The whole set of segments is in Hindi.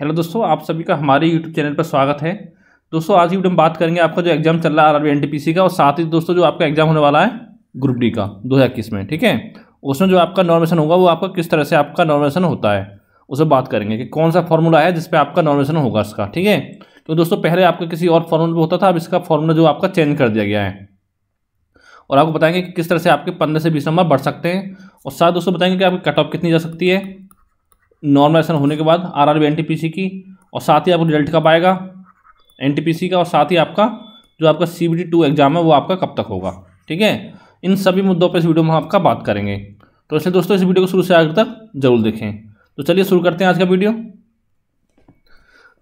हेलो दोस्तों आप सभी का हमारे यूट्यूब चैनल पर स्वागत है दोस्तों आज की वीडियो में बात करेंगे आपका जो एग्जाम चल रहा है आर एनटीपीसी का और साथ ही दोस्तों जो आपका एग्जाम होने वाला है ग्रुप डी का दो में ठीक है उसमें जो आपका नॉर्मेशन होगा वो आपका किस तरह से आपका नॉर्मेशन होता है उसे बात करेंगे कि कौन सा फॉर्मूला है जिसपे आपका नॉर्मेशन होगा इसका ठीक है तो दोस्तों पहले आपका किसी और फॉर्मूला पर होता था अब इसका फॉर्मूला जो आपका चेंज कर दिया गया है और आपको बताएंगे कि किस तरह से आपके पंद्रह से बीस नंबर बढ़ सकते हैं और साथ दोस्तों बताएंगे कि आपकी कट ऑफ कितनी जा सकती है नॉर्मलाइजेशन होने के बाद आर आर की और साथ ही आपको रिजल्ट कब आएगा एन का और साथ ही आपका जो आपका सी बी एग्ज़ाम है वो आपका कब तक होगा ठीक है इन सभी मुद्दों पर इस वीडियो में हम आपका बात करेंगे तो इसलिए दोस्तों इस वीडियो को शुरू से आगे तक जरूर देखें तो चलिए शुरू करते हैं आज का वीडियो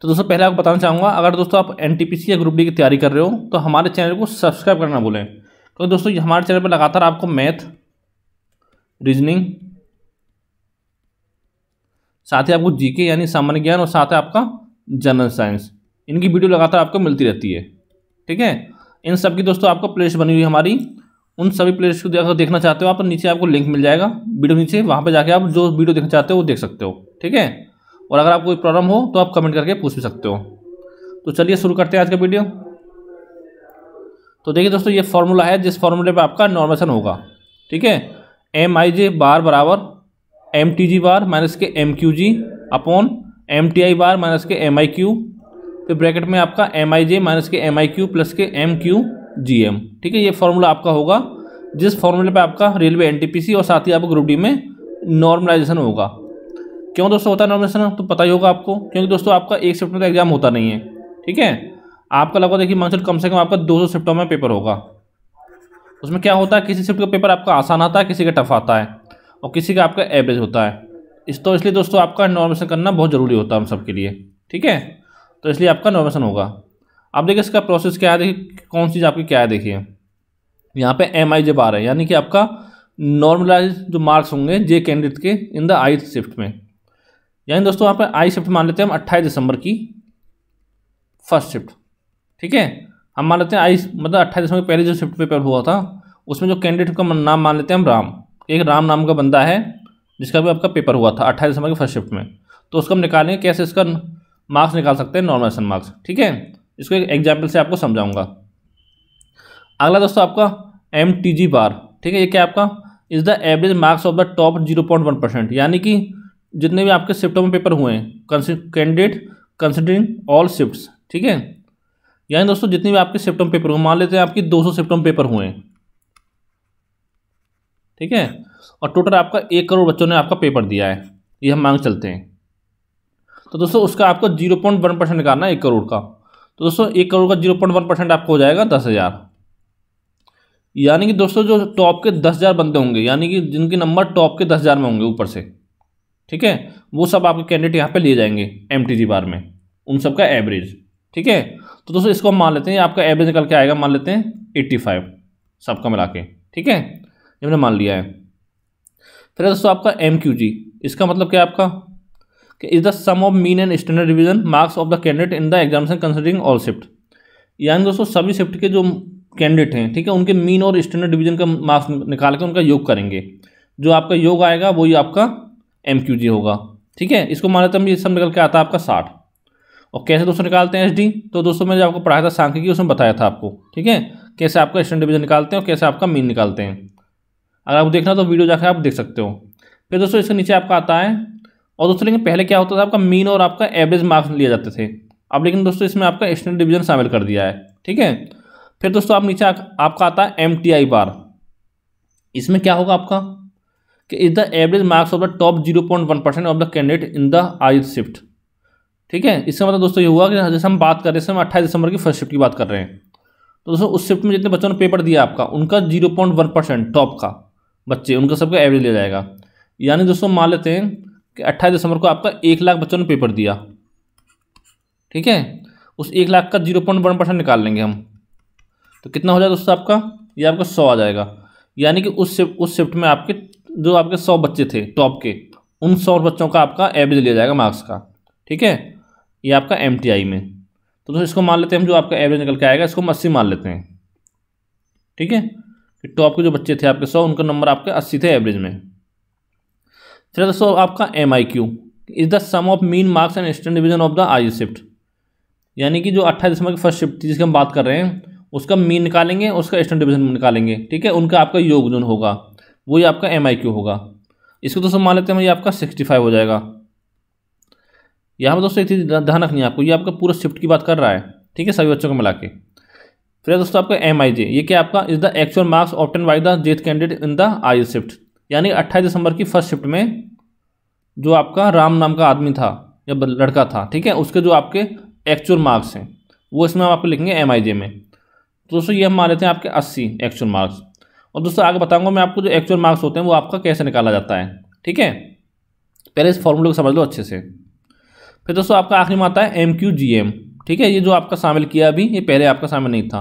तो दोस्तों पहले आपको बताना चाहूँगा अगर दोस्तों आप एन या ग्रुप डी की तैयारी कर रहे हो तो हमारे चैनल को सब्सक्राइब करना भूलें क्योंकि दोस्तों हमारे चैनल पर लगातार आपको मैथ रीजनिंग साथ ही आपको जीके यानी सामान्य ज्ञान और साथ ही आपका जनरल साइंस इनकी वीडियो लगातार आपको मिलती रहती है ठीक है इन सब की दोस्तों आपको प्लेस बनी हुई हमारी उन सभी प्लेस को अगर देखना चाहते हो आप तो नीचे आपको लिंक मिल जाएगा वीडियो नीचे वहाँ पर जाके आप जो वीडियो देखना चाहते हो वो देख सकते हो ठीक है और अगर आपको कोई प्रॉब्लम हो तो आप कमेंट करके पूछ भी सकते हो तो चलिए शुरू करते हैं आज का वीडियो तो देखिए दोस्तों ये फॉर्मूला है जिस फॉर्मूले पर आपका नॉर्मेशन होगा ठीक है एम आई जे बार बराबर M T G bar minus के M Q G upon M T I bar minus के एम आई क्यू फिर ब्रैकेट में आपका एम आई जे माइनस के M I Q plus K M Q G M ठीक है ये फॉर्मूला आपका होगा जिस फॉर्मूले पे आपका railway N T P C और साथ ही आपका ग्रुप डी में नॉर्मलाइजेशन होगा क्यों दोस्तों होता है नॉर्मलाइजेशन तो पता ही होगा आपको क्योंकि दोस्तों आपका एक शिफ्ट में तो एग्जाम होता नहीं है ठीक है आपका लगभग देखिए मानसून कम से कम आपका दो सौ शिफ्टों में पेपर होगा उसमें क्या होता है किसी शिफ्ट का पेपर आपका आसान आता है किसी का टफ आता है और किसी का आपका एवरेज होता है इस तो इसलिए दोस्तों आपका नॉर्मेशन करना बहुत ज़रूरी होता है हम सब के लिए ठीक है तो इसलिए आपका नॉर्मेशन होगा अब देखिए इसका प्रोसेस क्या है देखिए कौन चीज़ आपकी क्या है देखिए यहाँ पे एम आई जब आ रहा है यानी कि आपका नॉर्मलाइज जो मार्क्स होंगे जे कैंडिडेट के इन द आई शिफ्ट में यानी दोस्तों यहाँ पर आई शिफ्ट मान लेते हैं हम अट्ठाईस दिसंबर की फर्स्ट शिफ्ट ठीक है हम मान लेते हैं आई मतलब अट्ठाईस दिसंबर पहले जो शिफ्ट पेपर हुआ था उसमें जो कैंडिडेट का नाम मान लेते हैं हम राम एक राम नाम का बंदा है जिसका भी आपका पेपर हुआ था अट्ठाईस दिसंबर के फर्स्ट शिफ्ट में तो उसको हम निकालेंगे कैसे इसका मार्क्स निकाल सकते हैं एसन मार्क्स ठीक है इसको एक एग्जाम्पल से आपको समझाऊंगा अगला दोस्तों आपका एम टी जी बार ठीक है ये क्या आपका is the average marks of the top zero point one percent यानी कि जितने भी आपके शिफ्टों में पेपर हुए हैं कैंडिडेट कंसिडरिंग ऑल शिफ्ट ठीक है यानी दोस्तों जितने भी आपके शिफ्टों में पेपर हुए मान लेते हैं आपकी दो सौ शिफ्टों में पेपर हुए हैं ठीक है और टोटल आपका एक करोड़ बच्चों ने आपका पेपर दिया है ये हम मांग चलते हैं तो दोस्तों उसका आपको जीरो पॉइंट वन परसेंट निकालना एक करोड़ का तो दोस्तों एक करोड़ का जीरो पॉइंट वन परसेंट आपको हो जाएगा दस हज़ार यानी कि दोस्तों जो टॉप के दस हज़ार बंदे होंगे यानी कि जिनके नंबर टॉप के दस हज़ार में होंगे ऊपर से ठीक है वो सब आपके कैंडिडेट यहाँ पे लिए जाएंगे एम बार में उन सब का एवरेज ठीक है तो दोस्तों इसको हम मान लेते हैं आपका एवरेज निकल के आएगा मान लेते हैं एट्टी फाइव सबका मिला के ठीक है ये मैंने मान लिया है फिर दोस्तों आपका एम क्यू जी इसका मतलब क्या है आपका कि is the sum of mean and standard revision marks of the candidate in the exam considering all shift यानी दोस्तों सभी शिफ्ट के जो कैंडिडेट हैं ठीक है उनके मीन और स्टैंडर्ड डिवीजन का मार्क्स निकाल के उनका योग करेंगे जो आपका योग आएगा वही आपका एम क्यू जी होगा ठीक है इसको मान लेते हैं ये सब निकल के आता है आपका साठ और कैसे दोस्तों निकालते हैं एस डी तो दोस्तों मैंने जो आपको पढ़ाया था सांख्यिकी उसमें बताया था आपको ठीक है कैसे आपका स्टैंडर्ड डिवीजन निकालते हैं और कैसे आपका मीन निकालते हैं अगर आप देखना तो वीडियो जाकर आप देख सकते हो फिर दोस्तों इसके नीचे आपका आता है और दोस्तों लेकिन पहले क्या होता था आपका मीन और आपका एवरेज मार्क्स लिए जाते थे अब लेकिन दोस्तों इसमें आपका स्टैंडर्ड डिवीजन शामिल कर दिया है ठीक है फिर दोस्तों आप नीचे आपका आता है एम टी आई बार इसमें क्या होगा आपका कि is the average marks of the top zero point one percent of the candidate in the I shift ठीक है इसका मतलब दोस्तों ये हुआ कि जैसे हम बात कर रहे हैं इसमें अट्ठाईस दिसंबर की फर्स्ट शिफ्ट की बात कर रहे हैं तो दोस्तों उस शिफ्ट में जितने बच्चों ने पेपर दिया आपका उनका zero point one percent top का बच्चे उनका सबका एवरेज लिया जाएगा यानी दोस्तों मान लेते हैं कि अट्ठाईस दिसंबर को आपका एक लाख बच्चों ने पेपर दिया ठीक है उस एक लाख का जीरो पॉइंट वन परसेंट निकाल लेंगे हम तो कितना हो जाएगा दोस्तों आपका ये आपका सौ आ जाएगा यानी कि उस शिफ्ट उस शिफ्ट में आपके जो आपके सौ बच्चे थे टॉप के उन सौ बच्चों का आपका एवरेज लिया जाएगा मार्क्स का ठीक है ये आपका एम में तो दोस्तों इसको मान लेते हैं हम जो आपका एवरेज निकल के आएगा इसको हम अस्सी मान लेते हैं ठीक है टॉप तो के जो बच्चे थे आपके सौ उनका नंबर आपके अस्सी थे एवरेज में फिर दोस्तों आपका M I Q is the sum of mean marks and standard deviation of the I shift यानी कि जो अट्ठाईस दिसंबर की फर्स्ट शिफ्ट थी जिसकी हम बात कर रहे हैं उसका मीन निकालेंगे उसका स्टैंड डिवीजन निकालेंगे ठीक है उनका आपका योग जो होगा वही आपका एम आई क्यू होगा इसको दोस्तों मान लेते हैं ये आपका सिक्सटी फाइव हो जाएगा यहाँ पर दोस्तों एक चीज़ ध्यान रखनी है आपको ये आपका पूरा शिफ्ट की बात कर रहा है ठीक है सभी बच्चों को मिला के फिर दोस्तों आपका एम आई जे ये क्या आपका is the actual marks obtained by the jth candidate in the I shift यानी अट्ठाईस दिसंबर की फर्स्ट शिफ्ट में जो आपका राम नाम का आदमी था या लड़का था ठीक है उसके जो आपके एक्चुअल मार्क्स हैं वो इसमें हम आपको लिखेंगे एम आई जे में तो दोस्तों ये हम मान लेते हैं आपके अस्सी एक्चुअल मार्क्स और दोस्तों आगे बताऊंगा मैं आपको जो एक्चुअल मार्क्स होते हैं वो आपका कैसे निकाला जाता है ठीक है पहले इस फॉर्मूले को समझ लो अच्छे से फिर दोस्तों आपका आखिरी में आता है एम क्यू जी एम ठीक है ये जो आपका शामिल किया अभी ये पहले आपका शामिल नहीं था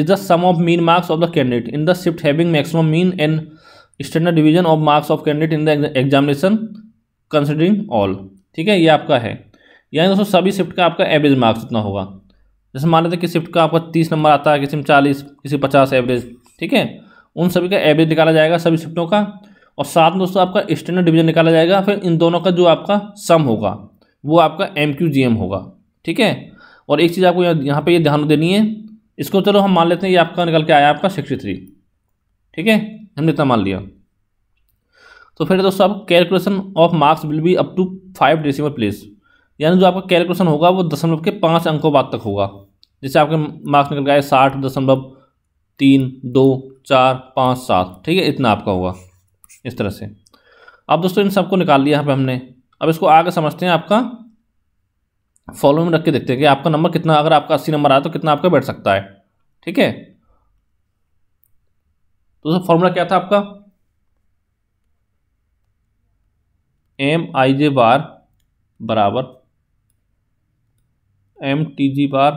is the sum of mean marks of the candidate in the shift having maximum mean and standard deviation of marks of candidate in the examination considering all ठीक है ये आपका है यानी दोस्तों सभी शिफ्ट का आपका एवरेज मार्क्स इतना होगा जैसे मान लेते कि शिफ्ट का आपका तीस नंबर आता है किसी में चालीस किसी पचास एवरेज ठीक है उन सभी का एवरेज निकाला जाएगा सभी शिफ्टों का और साथ में दोस्तों आपका स्टैंडर्ड डिवीजन निकाला जाएगा फिर इन दोनों का जो आपका सम होगा वो आपका एम क्यू जी एम होगा ठीक है और एक चीज़ आपको यहाँ पर ये ध्यान देनी है इसको चलो हम मान लेते हैं ये आपका निकल के आया आपका सिक्सटी थ्री ठीक है हमने इतना मान लिया तो फिर दोस्तों आप calculation of marks will be up to five decimal place यानी जो आपका कैलकुलेशन होगा वो दशमलव के पाँच अंकों बाद तक होगा जैसे आपके मार्क्स निकल के आए साठ दशमलव तीन दो चार पाँच सात ठीक है इतना आपका होगा इस तरह से अब दोस्तों इन सबको निकाल लिया यहाँ पर हमने अब इसको आगे समझते हैं आपका फॉलो में रख के देखते हैं कि आपका नंबर कितना अगर आपका अस्सी नंबर आया तो कितना आपका बैठ सकता है ठीक है तो सर फॉर्मूला क्या था आपका एम आई जे बार बराबर M T G bar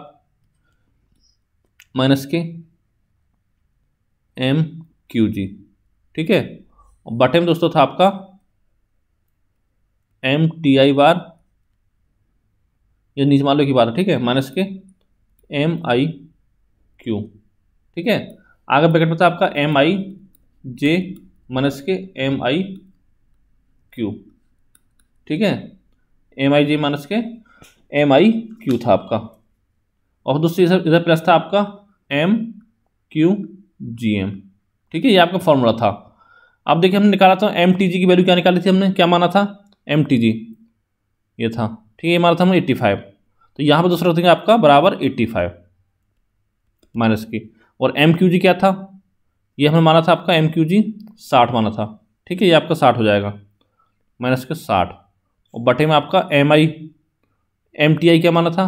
minus के एम क्यू जी ठीक है बटे में दोस्तों था आपका एम टी आई बार ये नीचे मान लो की बात है ठीक है माइनस के एम आई क्यू ठीक है आगे ब्रैकेट में था आपका एम आई जे माइनस के एम आई क्यू ठीक है एम आई जे माइनस के एम आई क्यू था आपका और दूसरी इधर इधर प्लस था आपका एम क्यू जी एम ठीक है ये आपका फॉर्मूला था अब देखिए हमने निकाला था एम टी जी की वैल्यू क्या निकाली थी हमने क्या माना था एम टी जी ये था ठीक है ये माना था हमने एट्टी फाइव तो यहाँ पर दूसरा रखेंगे आपका बराबर एट्टी फाइव माइनस की और एम क्यू जी क्या था ये हमने माना था आपका एम क्यू जी साठ माना था ठीक है ये आपका साठ हो जाएगा माइनस के साठ और बटे में आपका M I M T I क्या माना था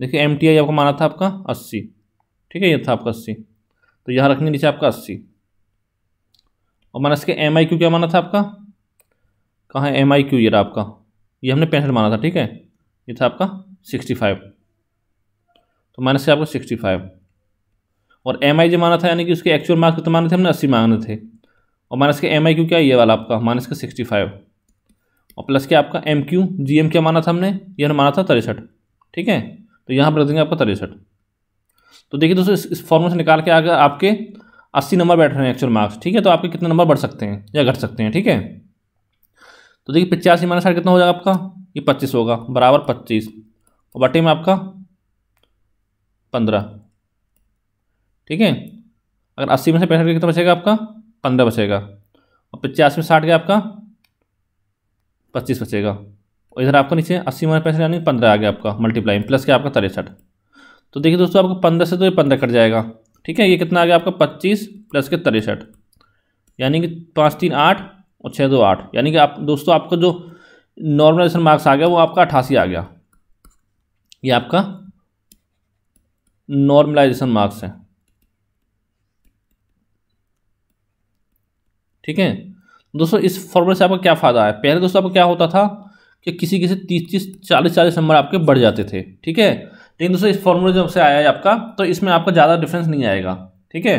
देखिए एम टी आई आपका माना था आपका अस्सी ठीक है ये था आपका अस्सी तो यहाँ रखेंगे नीचे आपका अस्सी और माइनस के एम आई क्यू क्या माना था आपका कहाँ एम आई क्यू ये रहा आपका ये हमने पैंसठ माना था ठीक है ये था आपका सिक्सटी फाइव तो माइनस से आपको सिक्सटी फाइव और एम आई जो माना था यानी कि उसके एक्चुअल मार्क्स कितने माने थे हमने अस्सी मांगने थे और माइनस के एम आई क्यू क्या ये वाला आपका माइनस का सिक्सटी फाइव और प्लस के आपका एम क्यू जी एम क्या माना था हमने ये हमने माना था तिरसठ ठीक है तो यहाँ पर रख देंगे आपका तिरसठ तो देखिए दोस्तों इस, इस फॉर्मूले से निकाल के आगे आपके अस्सी नंबर बैठ रहे हैं एक्चुअल मार्क्स ठीक है तो आपके कितने नंबर बढ़ सकते हैं या घट सकते हैं ठीक है तो देखिए पचासी माइनस साठ कितना हो जाएगा आपका ये पच्चीस होगा बराबर पच्चीस और बटे में आपका पंद्रह ठीक है अगर अस्सी में से पैंसठ कितना बचेगा आपका पंद्रह बचेगा और पचास में साठ गया आपका पच्चीस बचेगा और इधर आपका नीचे अस्सी में पैंसठ यानी पंद्रह आ गया आपका मल्टीप्लाई प्लस क्या आपका तिरसठ तो देखिए दोस्तों आपका पंद्रह से तो ये पंद्रह कट जाएगा ठीक है ये कितना आ गया आपका पच्चीस प्लस के तिरसठ यानी कि पाँच तीन आठ और छः दो आठ यानी कि आप दोस्तों आपका जो नॉर्मलाइजेशन मार्क्स आ गया वो आपका अठासी आ गया ये आपका नॉर्मलाइजेशन मार्क्स है ठीक है दोस्तों इस फॉर्मूले से आपका क्या फ़ायदा है पहले दोस्तों आपका क्या होता था कि किसी किसी तीस तीस चालीस चालीस नंबर आपके बढ़ जाते थे ठीक है लेकिन दोस्तों इस फॉर्मूले जब से आया है आपका तो इसमें आपका ज़्यादा डिफरेंस नहीं आएगा ठीक है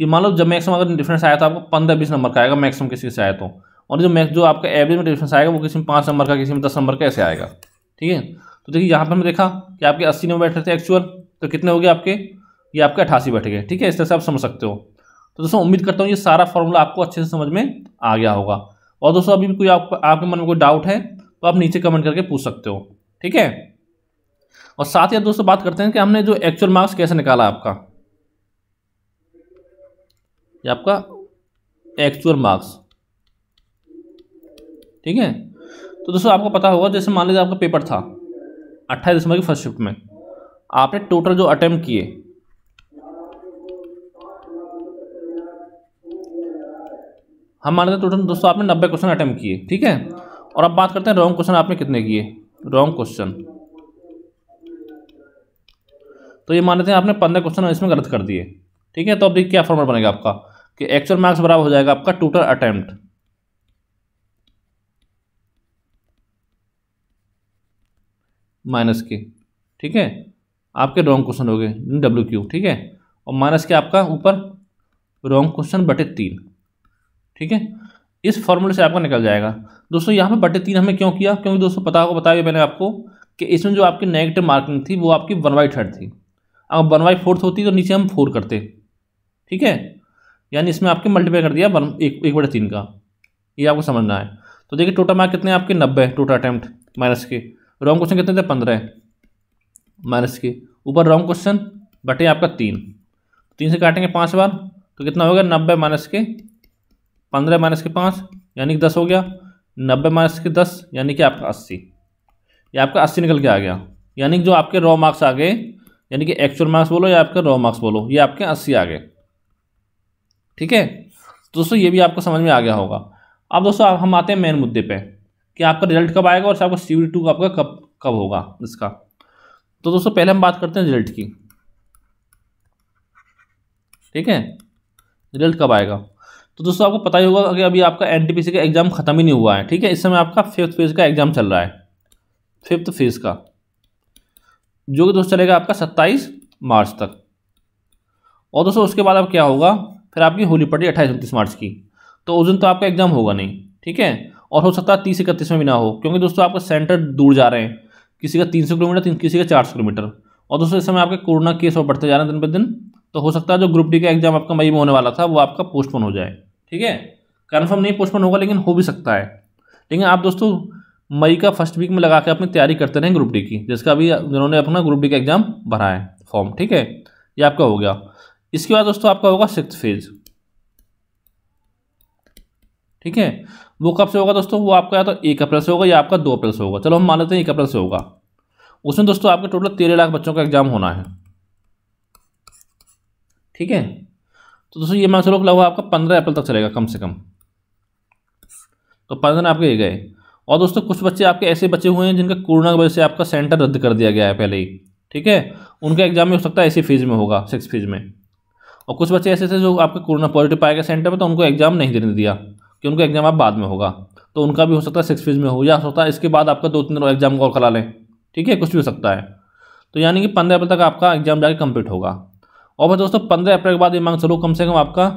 ये मान लो जब मैक्सिमम अगर डिफरेंस आया तो आपको पंद्रह बीस नंबर का आएगा मैक्सिमम किसी से आया तो और जो मैक्स जो आपका एवरेज में डिफरेंस आएगा वो किसी में पाँच नंबर का किसी में दस नंबर का ऐसे आएगा ठीक है तो देखिए यहाँ पर हमने देखा कि आपके अस्सी नंबर बैठे थे एक्चुअल तो कितने हो गए आपके ये आपके अठासी बैठ गए ठीक है इस तरह से आप समझ सकते हो तो दोस्तों उम्मीद करता हूँ ये सारा फॉर्मूला आपको अच्छे से समझ में आ गया होगा और दोस्तों अभी भी कोई आप, आपके मन में कोई डाउट है तो आप नीचे कमेंट करके पूछ सकते हो ठीक है और साथ ही दोस्तों बात करते हैं कि हमने जो एक्चुअल मार्क्स कैसे निकाला आपका ये आपका एक्चुअल मार्क्स ठीक है तो दोस्तों आपको पता होगा जैसे मान लीजिए आपका पेपर था अट्ठाईस दिसंबर की फर्स्ट शिफ्ट में आपने टोटल जो अटेम्प्ट किए हम मानते हैं टोटल दोस्तों आपने नब्बे क्वेश्चन अटेम्प्ट किए ठीक है और अब बात करते हैं रॉन्ग क्वेश्चन आपने कितने किए रॉन्ग क्वेश्चन तो ये मानते हैं आपने पंद्रह क्वेश्चन इसमें गलत कर दिए ठीक है तो अब देखिए क्या फॉर्मेट बनेगा आपका कि एक्चुअल मार्क्स बराबर हो जाएगा आपका टोटल अटैम्प्ट माइनस के ठीक है आपके रॉन्ग क्वेश्चन हो गए डब्ल्यू क्यू ठीक है और माइनस के आपका ऊपर रॉन्ग क्वेश्चन बटे तीन ठीक है इस फॉर्मूले से आपका निकल जाएगा दोस्तों यहाँ पर बटे तीन हमने क्यों किया क्योंकि दोस्तों पता होगा बताया मैंने आपको कि इसमें जो आपकी नेगेटिव मार्किंग थी वो आपकी वन बाई थर्ड थी अगर वन बाई फोर्थ होती तो नीचे हम फोर करते ठीक है यानी इसमें आपके मल्टीप्लाई कर दिया वन एक एक बटे तीन का ये आपको समझना है तो देखिए टोटल मार्क कितने आपके नब्बे टोटल अटैम्प्ट माइनस के रॉन्ग क्वेश्चन कितने थे पंद्रह माइनस के ऊपर रॉन्ग क्वेश्चन बटे आपका तीन तीन से काटेंगे पाँच बार तो कितना हो गया नब्बे माइनस के पंद्रह माइनस के पाँच यानी कि दस हो गया नब्बे माइनस के दस यानी कि आपका अस्सी ये आपका अस्सी निकल के आ गया यानी कि जो आपके रॉ मार्क्स आ गए यानी कि एक्चुअल मार्क्स बोलो या आपके रॉ मार्क्स बोलो ये आपके अस्सी आ गए ठीक है तो दोस्तों ये भी आपको समझ में आ गया होगा अब दोस्तों अब हम आते हैं मेन मुद्दे पर कि आपका रिजल्ट कब आएगा और आपका सी टू आपका कब कब होगा इसका तो दोस्तों पहले हम बात करते हैं रिजल्ट की ठीक है रिजल्ट कब आएगा तो दोस्तों आपको पता ही होगा कि अभी आपका एन का एग्ज़ाम ख़त्म ही नहीं हुआ है ठीक है इस समय आपका फिफ्थ फेज़ का एग्ज़ाम चल रहा है फिफ्थ फेज़ का जो कि दोस्तों चलेगा आपका सत्ताईस मार्च तक और दोस्तों उसके बाद अब क्या होगा फिर आपकी होली पड़ी अट्ठाईस उनतीस मार्च की तो उस दिन तो आपका एग्ज़ाम होगा नहीं ठीक है और हो सकता है तीस इकतीस में भी ना हो क्योंकि दोस्तों आपका सेंटर दूर जा रहे हैं किसी का तीन सौ किलोमीटर किसी का चार सौ किलोमीटर और दोस्तों इस समय आपके कोरोना केस और बढ़ते जा रहे हैं दिन पर दिन तो हो सकता है जो ग्रुप डी का एग्जाम आपका मई में होने वाला था वो आपका पोस्टपोन हो जाए ठीक है कन्फर्म नहीं पोस्टपोन होगा लेकिन हो भी सकता है लेकिन आप दोस्तों मई का फर्स्ट वीक में लगा के अपनी तैयारी करते रहें ग्रुप डी की जिसका अभी जिन्होंने अपना ग्रुप डी का एग्जाम भरा है फॉर्म ठीक है ये आपका हो गया इसके बाद दोस्तों आपका होगा सिक्स फेज़ ठीक है वो कब से होगा दोस्तों वो आपका या तो एक अप्रैल से होगा या आपका दो अप्रैल से होगा चलो हम मान लेते हैं एक अप्रैल से होगा उसमें दोस्तों आपके टोटल तेरह लाख बच्चों का एग्ज़ाम होना है ठीक है तो दोस्तों ये मान चलो लगभग आपका पंद्रह अप्रैल तक चलेगा कम से कम तो पंद्रह दिन आपके गए और दोस्तों कुछ बच्चे आपके ऐसे बच्चे हुए हैं जिनका कोरोना की वजह से आपका सेंटर रद्द कर दिया गया है पहले ही ठीक है उनका एग्जाम में हो सकता है ऐसी फीस में होगा सिक्स फीस में और कुछ बच्चे ऐसे थे जो आपके कोरोना पॉजिटिव पाए गए सेंटर में तो उनको एग्जाम नहीं देने दिया कि उनका एग्ज़ाम आप बाद में होगा तो उनका भी हो सकता है सिक्स फेज में हो या हो सकता है इसके बाद आपका दो तीन एग्ज़ाम और करा लें ठीक है कुछ भी हो सकता है तो यानी कि पंद्रह अप्रैल तक आपका एग्ज़ाम जाके कंप्लीट होगा और भाई दोस्तों पंद्रह अप्रैल के बाद ये मांग चलो कम से कम आपका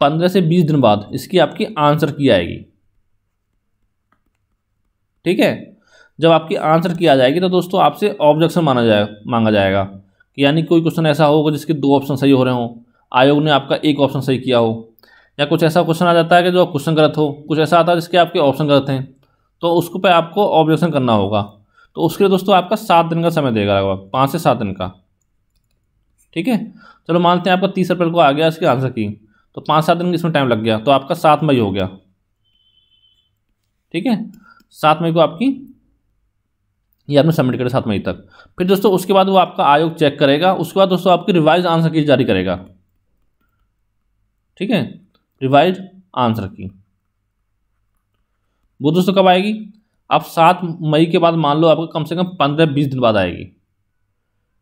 पंद्रह से बीस दिन बाद इसकी आपकी आंसर की आएगी ठीक है जब आपकी आंसर की आ जाएगी तो दोस्तों आपसे ऑब्जेक्शन माना जाए मांगा जाएगा कि यानी कोई क्वेश्चन ऐसा होगा जिसके दो ऑप्शन सही हो रहे हों आयोग ने आपका एक ऑप्शन सही किया हो या कुछ ऐसा क्वेश्चन आ जाता है कि जो क्वेश्चन गलत हो कुछ ऐसा आता है जिसके आपके ऑप्शन गलत हैं तो उसको पे आपको ऑब्जेक्शन करना होगा तो उसके लिए दोस्तों आपका सात दिन का समय देगा लगभग पाँच से सात दिन का ठीक है चलो मानते हैं आपका तीस अप्रैल को आ गया इसके आंसर की तो पाँच सात दिन इसमें टाइम लग गया तो आपका सात मई हो गया ठीक है सात मई को आपकी ये आपने सबमिट करा सात मई तक फिर दोस्तों उसके बाद वो आपका आयोग चेक करेगा उसके बाद दोस्तों आपकी रिवाइज आंसर की जारी करेगा ठीक है रिवाइज आंसर की वो दोस्तों कब आएगी अब सात मई के बाद मान लो आपको कम से कम पंद्रह बीस दिन बाद आएगी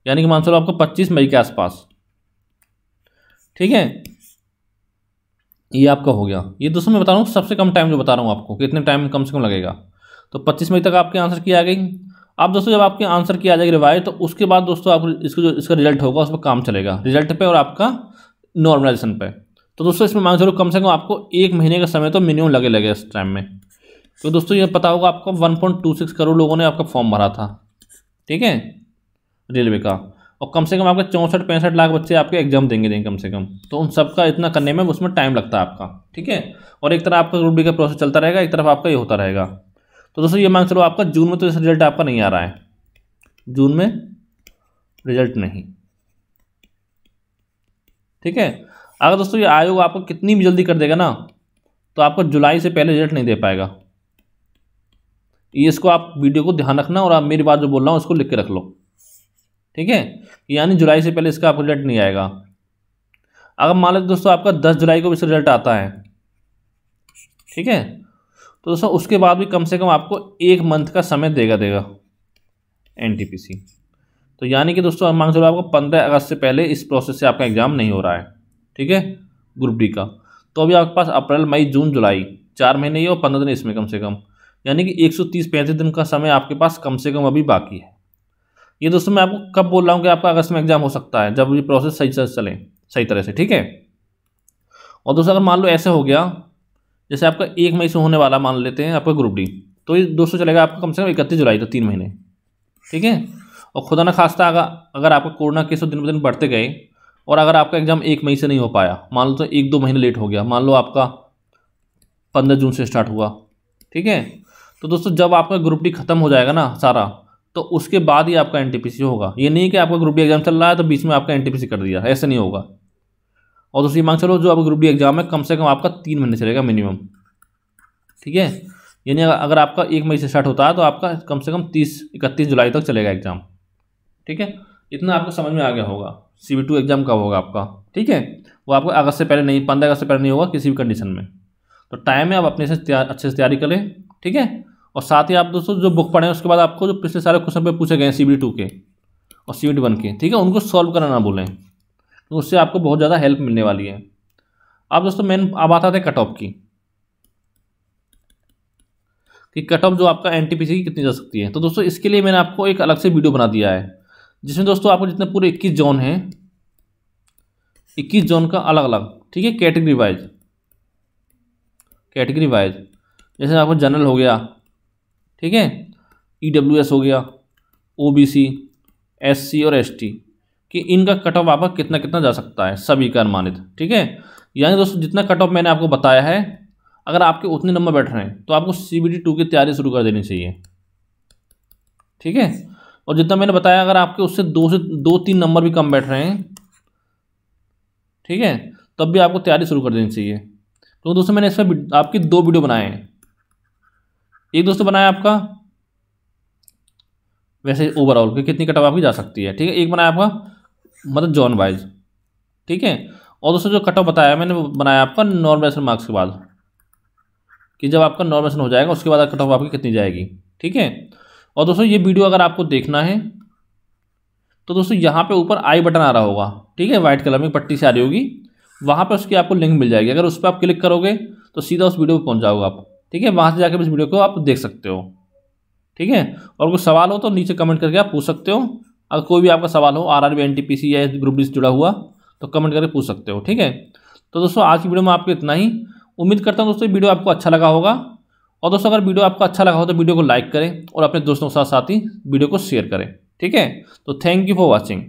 यानी कि मान चलो आपको पच्चीस मई के आसपास ठीक है ये आपका हो गया ये दोस्तों मैं बता रहा हूँ सबसे कम टाइम जो बता रहा हूँ आपको कितने टाइम कम से कम लगेगा तो पच्चीस मई तक आपके आंसर की आ गई अब दोस्तों जब आपके आंसर की आ जाएगी रिवाइज तो उसके बाद दोस्तों आप इसको जो इसका रिजल्ट होगा उस पर काम चलेगा रिजल्ट पे और आपका नॉर्मलाइजेशन पे तो दोस्तों इसमें मान चलो कम से कम आपको एक महीने का समय तो मिनिमम लगे लगे इस टाइम में तो दोस्तों ये पता होगा आपको 1.26 करोड़ लोगों ने आपका फॉर्म भरा था ठीक है रेलवे का और कम से कम आपके चौंसठ पैंसठ लाख बच्चे आपके एग्जाम देंगे देंगे कम से कम तो उन सब का इतना करने में उसमें टाइम लगता है आपका ठीक है और एक तरफ आपका रूट का प्रोसेस चलता रहेगा एक तरफ आपका ये होता रहेगा तो दोस्तों ये मांग चलो आपका जून में तो इस रिजल्ट आपका नहीं आ रहा है जून में रिजल्ट नहीं ठीक है अगर दोस्तों ये आयोग आपको कितनी भी जल्दी कर देगा ना तो आपको जुलाई से पहले रिजल्ट नहीं दे पाएगा ये इसको आप वीडियो को ध्यान रखना और आप मेरी बात जो बोल रहा हूँ उसको लिख के रख लो ठीक है यानी जुलाई से पहले इसका आपको रिजल्ट नहीं आएगा अगर मान लेते दोस्तों आपका दस जुलाई को इसका रिजल्ट आता है ठीक है तो दोस्तों उसके बाद भी कम से कम आपको एक मंथ का समय देगा देगा एन तो यानी कि दोस्तों मांग चलो आपको पंद्रह अगस्त से पहले इस प्रोसेस से आपका एग्ज़ाम नहीं हो रहा है ठीक है ग्रुप डी का तो अभी आपके पास अप्रैल मई जून जुलाई चार महीने ये और पंद्रह दिन इसमें कम से कम यानी कि एक सौ तीस पैंतीस दिन का समय आपके पास कम से कम अभी बाकी है ये दोस्तों मैं आपको कब बोल रहा हूँ कि आपका अगस्त में एग्जाम हो सकता है जब ये प्रोसेस सही से चले सही तरह से ठीक है और दोस्तों अगर मान लो ऐसे हो गया जैसे आपका एक मई से होने वाला मान लेते हैं आपका ग्रुप डी तो ये दोस्तों चलेगा आपका कम से कम इकतीस जुलाई तक तो तीन महीने ठीक है और खुदा ना खास्ता अगर आपका कोरोना केस तो दिन ब दिन बढ़ते गए और अगर आपका एग्ज़ाम एक मई से नहीं हो पाया मान लो तो एक दो महीने लेट हो गया मान लो आपका पंद्रह जून से स्टार्ट हुआ ठीक है तो दोस्तों जब आपका ग्रुप डी खत्म हो जाएगा ना सारा तो उसके बाद ही आपका एन होगा ये नहीं कि आपका ग्रुप डी एग्जाम चल रहा है तो बीच में आपका एन कर दिया ऐसे नहीं होगा और दूसरी मांग चलो जो आपका ग्रुप डी एग्जाम है कम से कम आपका तीन महीने चलेगा मिनिमम ठीक है यानी अगर आपका एक मई से स्टार्ट होता है तो आपका कम से कम तीस इकतीस जुलाई तक चलेगा एग्जाम ठीक है इतना आपको समझ में आ गया होगा सी बी टू एग्ज़ाम कब होगा आपका ठीक है वो आपको अगस्त से पहले नहीं पंद्रह अगस्त से पहले नहीं होगा किसी भी कंडीशन में तो टाइम है आप अपने से अच्छे से तैयारी करें ठीक है और साथ ही आप दोस्तों जो बुक पढ़ें उसके बाद आपको जो पिछले सारे क्वेश्चन पे पूछे गए हैं सी बी टू के और सी बी वन के ठीक है उनको सॉल्व करना ना भूलें तो उससे आपको बहुत ज़्यादा हेल्प मिलने वाली है आप दोस्तों मेन आप आता हैं कट ऑफ की कि कट ऑफ जो आपका एन टी पी सी की कितनी जा सकती है तो दोस्तों इसके लिए मैंने आपको एक अलग से वीडियो बना दिया है जिसमें दोस्तों आपको जितने पूरे इक्कीस जोन हैं इक्कीस जोन का अलग अलग ठीक है कैटेगरी वाइज कैटेगरी वाइज जैसे आपको जनरल हो गया ठीक है ई डब्ल्यू एस हो गया O B C S C और एस टी कि इनका कट ऑफ आपका कितना कितना जा सकता है सभी का अनुमानित ठीक है यानी दोस्तों जितना कट ऑफ मैंने आपको बताया है अगर आपके उतने नंबर बैठ रहे हैं तो आपको सी बी टू की तैयारी शुरू कर देनी चाहिए ठीक है और जितना मैंने बताया अगर आपके उससे दो से दो तीन नंबर भी कम बैठ रहे हैं ठीक है तब भी आपको तैयारी शुरू कर देनी चाहिए तो दोस्तों मैंने इसमें आपके दो वीडियो बनाए हैं एक दोस्तों बनाया आपका वैसे ओवरऑल कि कितनी कटअप आपकी जा सकती है ठीक है एक बनाया आपका मतलब जॉन वाइज ठीक है और दोस्तों जो कटअप बताया मैंने बनाया आपका नॉर्मेशन मार्क्स के बाद कि जब आपका नॉर्मेशन हो जाएगा उसके बाद कटअप आपकी कितनी जाएगी ठीक है और दोस्तों ये वीडियो अगर आपको देखना है तो दोस्तों यहाँ पे ऊपर आई बटन आ रहा होगा ठीक है वाइट कलर में पट्टी से आ रही होगी वहाँ पर उसकी आपको लिंक मिल जाएगी अगर उस पर आप क्लिक करोगे तो सीधा उस वीडियो पर पहुँच जाओगे आप ठीक है वहाँ से जाकर इस वीडियो को आप देख सकते हो ठीक है और कोई सवाल हो तो नीचे कमेंट करके आप पूछ सकते हो अगर कोई भी आपका सवाल हो R R B N T P C या ग्रुप डी से जुड़ा हुआ तो कमेंट करके पूछ सकते हो ठीक है तो दोस्तों आज की वीडियो में आपको इतना ही उम्मीद करता हूँ दोस्तों वीडियो आपको अच्छा लगा होगा और दोस्तों अगर वीडियो आपको अच्छा लगा हो तो वीडियो को लाइक करें और अपने दोस्तों के साथ साथ ही वीडियो को शेयर करें ठीक है तो थैंक यू फॉर वॉचिंग